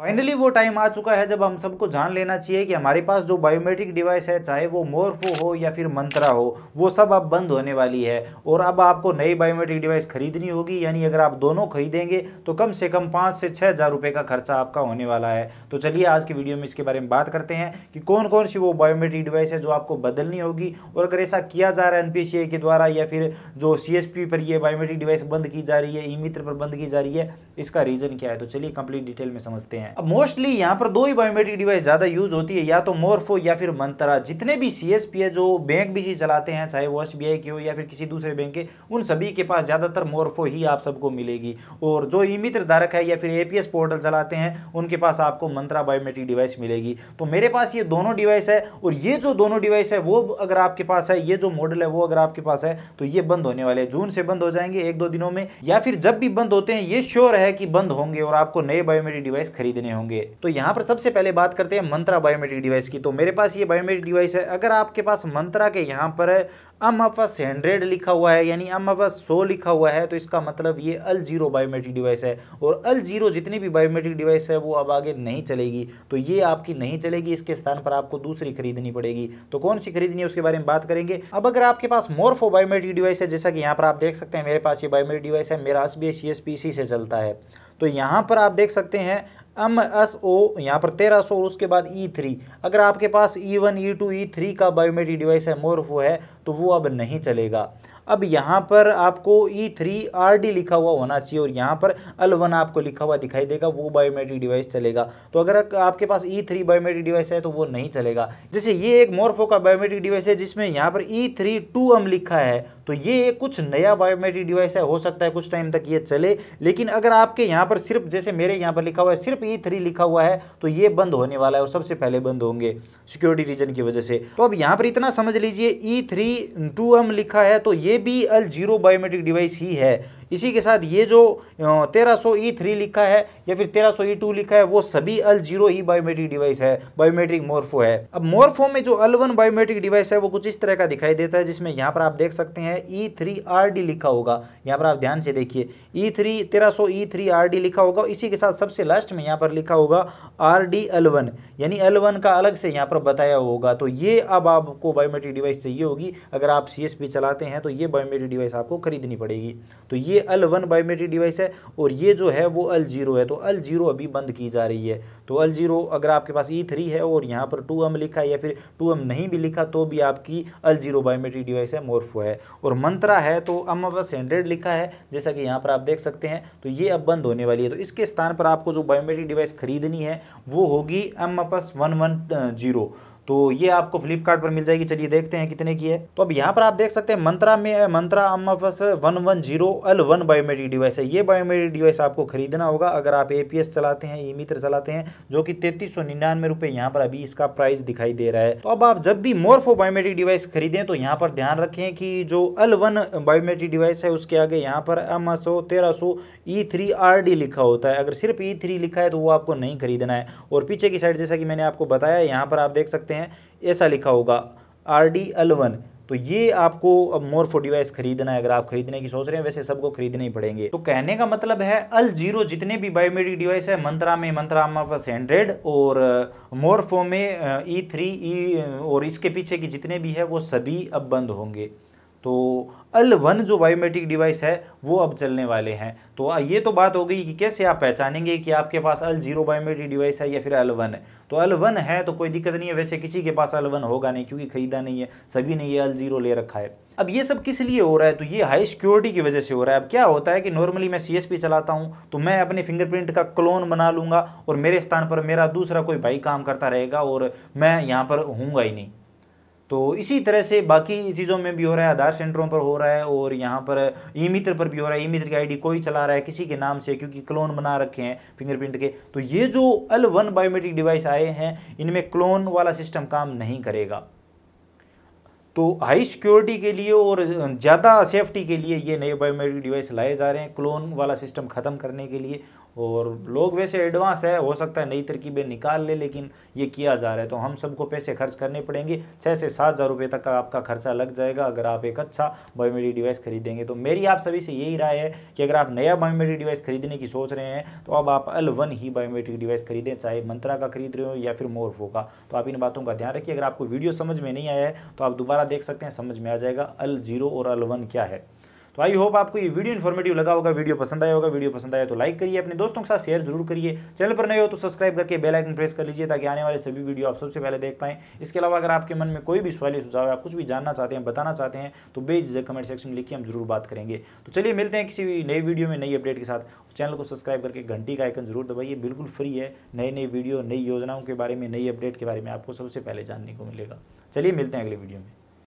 finally वो time आ चुका है जब हम सबको जान लेना चाहिए कि हमारे पास जो बायोमेट्रिक डिवाइस है चाहे वो मोरफो हो या फिर मंत्रा हो वो सब अब बंद होने वाली है और अब आपको नई बायोमेट्रिक डिवाइस खरीदनी होगी यानी अगर आप दोनों खरीदेंगे तो कम से कम पाँच से छः हज़ार रुपये का खर्चा आपका होने वाला है तो चलिए आज की वीडियो में इसके बारे में बात करते हैं कि कौन कौन सी वो बायोमेट्रिक डिवाइस है जो आपको बदलनी होगी और अगर ऐसा किया जा रहा है एन के द्वारा या फिर जो सी पर ये बायोमेट्रिक डिवाइस बंद की जा रही है ई मित्र पर बंद की जा रही है इसका रीज़न क्या है तो चलिए कंप्लीट डिटेल में समझते हैं है अब मोस्टली यहाँ पर दो ही बायोमेट्रिक डिवाइस ज़्यादा यूज होती है या तो मोरफो या फिर मंत्रा जितने भी सी एस पी है जो बैंक भी चलाते हैं चाहे वो एस बी आई के हो या फिर किसी दूसरे बैंक के उन सभी के पास ज़्यादातर मोरफो ही आप सबको मिलेगी और जो ई मित्र धारक है या फिर ए पी एस पोर्टल चलाते हैं उनके पास आपको मंत्रा बायोमेट्रिक डिवाइस मिलेगी तो मेरे पास ये दोनों डिवाइस है और ये जो दोनों डिवाइस है वो अगर आपके पास है ये जो मॉडल है वो अगर आपके पास है तो ये बंद होने वाले जून से बंद हो जाएंगे एक दो दिनों में या फिर जब भी बंद होते हैं ये श्योर है कि बंद होंगे और आपको नए बायोमेट्रिक डिवाइस खरीदे खरीदने होंगे तो यहाँ पर सबसे पहले बात करते हैं मंत्रा बायोमेट्रिक डिवाइस की तो मेरे पास ये बायोमेट्रिक डिवाइस है अगर आपके पास मंत्रा के यहाँ पर अम अपस हंड्रेड लिखा हुआ है यानी अम अपस सो लिखा हुआ है तो इसका मतलब ये अल जीरो बायोमेट्रिक डिवाइस है और अल जीरो जितनी भी बायोमेट्रिक डिवाइस है वो अब आगे नहीं चलेगी तो ये आपकी नहीं चलेगी इसके स्थान पर आपको दूसरी खरीदनी पड़ेगी तो कौन सी खरीदनी है उसके बारे में बात करेंगे अब अगर आपके पास मोरफो बायोमेट्रिक डिवाइस है जैसा कि यहाँ पर आप देख सकते हैं मेरे पास ये बायोमेट्रिक डिवाइस है मेरा एस बी से चलता है तो यहाँ पर आप देख सकते हैं एम एस ओ यहाँ पर तेरह सौ उसके बाद ई थ्री अगर आपके पास E one E two E three का बायोमेट्रिक डिवाइस है मोर वो है तो वो अब नहीं चलेगा अब यहाँ पर आपको ई थ्री आर डी लिखा हुआ होना चाहिए और यहाँ पर अल वन आपको लिखा हुआ दिखाई देगा वो बायोमेट्रिक डिवाइस चलेगा तो अगर आपके पास ई थ्री बायोमेट्रिक डिवाइस है तो वो नहीं चलेगा जैसे ये एक मोरफो का बायोमेट्रिक डिवाइस है जिसमें यहाँ पर ई थ्री टू एम लिखा है तो ये कुछ नया बायोमेट्रिक डिवाइस है हो सकता है कुछ टाइम तक ये चले लेकिन अगर आपके यहाँ पर सिर्फ जैसे मेरे यहाँ पर लिखा हुआ है सिर्फ ई e थ्री लिखा हुआ है तो ये बंद होने वाला है और सबसे पहले बंद होंगे सिक्योरिटी रीजन की वजह से तो अब यहाँ पर इतना समझ लीजिए ई थ्री टू एम लिखा है तो ये भी अल जीरो बायोमेट्रिक डिवाइस ही है इसी के साथ ये जो तेरह सौ ई e थ्री लिखा है या फिर तेरह सौ ई e टू लिखा है वो सभी अल जीरो ही बायोमेट्रिक डिवाइस है बायोमेट्रिक मोर्फो है अब मोर्फो में जो अल वन बायोमेट्रिक डिवाइस है वो कुछ इस तरह का दिखाई देता है जिसमें यहाँ पर आप देख सकते हैं ई थ्री आर डी लिखा होगा यहाँ पर आप ध्यान से देखिए ई e थ्री तेरह सौ ई थ्री आर डी लिखा होगा इसी के साथ सबसे लास्ट में यहाँ पर लिखा होगा आर डी एल वन यानी एल वन का अलग से यहाँ पर बताया होगा तो ये अब आपको बायोमेट्रिक डिवाइस चाहिए होगी अगर आप सी एस पी चलाते हैं तो ये बायोमेट्रिक डिवाइस आपको खरीदनी पड़ेगी तो ये एल वन बायोमेट्रिक डिवाइस है और ये जो है वो एल जीरो है तो एल जीरो अभी बंद की जा रही है तो एल जीरो अगर आपके पास ई थ्री है और यहाँ पर टू एम लिखा है या फिर टू एम नहीं भी लिखा तो भी आपकी एल जीरो बायोमेट्रिक डिवाइस है मोरफो है और मंत्रा है तो अम बस हंड्रेड लिखा है जैसा कि यहाँ पर आप देख सकते हैं तो ये अब बंद होने वाली है तो इसके स्थान पर आपको जो बायोमेट्रिक डिवाइस खरीदनी है वो होगी M FS one one zero तो ये आपको फ्लिपकार्ट पर मिल जाएगी चलिए देखते हैं कितने की है तो अब यहाँ पर आप देख सकते हैं मंत्रा में Mantra MFS one one zero L one biometric device है ये बायोमेट्रिक डिवाइस आपको खरीदना होगा अगर आप ए चलाते हैं ई मित्र चलाते हैं जो कि तैतीस सौ निन्यानवे रुपये यहाँ पर अभी इसका प्राइस दिखाई दे रहा है तो अब आप जब भी मोरफो बायोमेट्रिक डिवाइस खरीदें तो यहाँ पर ध्यान रखें कि जो एल वन बायोमेट्रिक डिवाइस है उसके आगे यहाँ पर एम एस ओ तेरह सौ ई थ्री आर डी लिखा होता है अगर सिर्फ ई e थ्री लिखा है तो वो आपको नहीं खरीदना है और पीछे की साइड जैसा कि मैंने आपको बताया यहाँ पर आप देख सकते हैं हैं ऐसा लिखा होगा आर डी एल वन तो ये आपको अब मोरफो डिवाइस खरीदना है अगर आप खरीदने की सोच रहे हैं वैसे सबको खरीदने ही पड़ेंगे तो कहने का मतलब है अल जीरो जितने भी बायोमेट्रिक डिवाइस है मंत्रा में मंत्रामा प्लस हंड्रेड और मोरफो में ई थ्री ई और इसके पीछे की जितने भी है वो सभी अब बंद होंगे तो अल वन जो बायोमेट्रिक डिवाइस है वो अब चलने वाले हैं तो ये तो बात हो गई कि कैसे आप पहचानेंगे कि आपके पास अल जीरो बायोमेट्रिक डिवाइस है या फिर अल वन है तो अल वन है तो कोई दिक्कत नहीं है वैसे किसी के पास अल वन होगा नहीं क्योंकि खरीदा नहीं है सभी ने ये अल जीरो ले रखा है अब ये सब किस लिए हो रहा है तो ये हाई सिक्योरिटी की वजह से हो रहा है अब क्या होता है कि नॉर्मली मैं सी चलाता हूँ तो मैं अपने फिंगरप्रिंट का क्लोन बना लूँगा और मेरे स्थान पर मेरा दूसरा कोई भाई काम करता रहेगा और मैं यहाँ पर हूँगा ही नहीं तो इसी तरह से बाकी चीज़ों में भी हो रहा है आधार सेंटरों पर हो रहा है और यहाँ पर ई मित्र पर भी हो रहा है ई मित्र की आईडी कोई चला रहा है किसी के नाम से क्योंकि क्लोन बना रखे हैं फिंगरप्रिंट के तो ये जो एल वन बायोमेट्रिक डिवाइस आए हैं इनमें क्लोन वाला सिस्टम काम नहीं करेगा तो हाई सिक्योरिटी के लिए और ज़्यादा सेफ्टी के लिए ये नए बायोमेट्रिक डिवाइस लाए जा रहे हैं क्लोन वाला सिस्टम ख़त्म करने के लिए और लोग वैसे एडवांस है हो सकता है नई तरकीबें निकाल ले लेकिन ये किया जा रहा है तो हम सबको पैसे खर्च करने पड़ेंगे छः से सात हज़ार रुपये तक का आपका खर्चा लग जाएगा अगर आप एक अच्छा बायोमेट्रिक डिवाइस खरीदेंगे तो मेरी आप सभी से यही राय है कि अगर आप नया बायोमेट्रिक डिवाइस खरीदने की सोच रहे हैं तो अब आप एल वन ही बायोमेट्रिक डिवाइस खरीदें चाहे मंत्रा का खरीद रहे हो या फिर मोरफो का तो आप इन बातों का ध्यान रखिए अगर आपको वीडियो समझ में नहीं आया है तो आप दोबारा देख सकते हैं समझ में आ जाएगा अल जीरो और अल वन क्या है तो आई होप आपको ये वीडियो इन्फॉर्मेटिव लगा होगा वीडियो पसंद आया होगा वीडियो पसंद आया तो लाइक करिए अपने दोस्तों के साथ शेयर जरूर करिए चैनल पर नए हो तो सब्सक्राइब करके बेल आइकन प्रेस कर लीजिए ताकि आने वाले सभी वीडियो आप सबसे पहले देख पाएं इसके अलावा अगर आपके मन में कोई भी सवाल सुझाव है आप कुछ भी जानना चाहते हैं बताना चाहते हैं तो बेझिझक कमेंट सेक्शन में लिखिए हम जरूर बात करेंगे तो चलिए मिलते हैं किसी भी नई वीडियो में नई अपडेट के साथ चैनल को सब्सक्राइब करके घंटी का आइकन जरूर दबाइए बिल्कुल फ्री है नई नई वीडियो नई योजनाओं के बारे में नई अपडेट के बारे में आपको सबसे पहले जानने को मिलेगा चलिए मिलते हैं अगले वीडियो में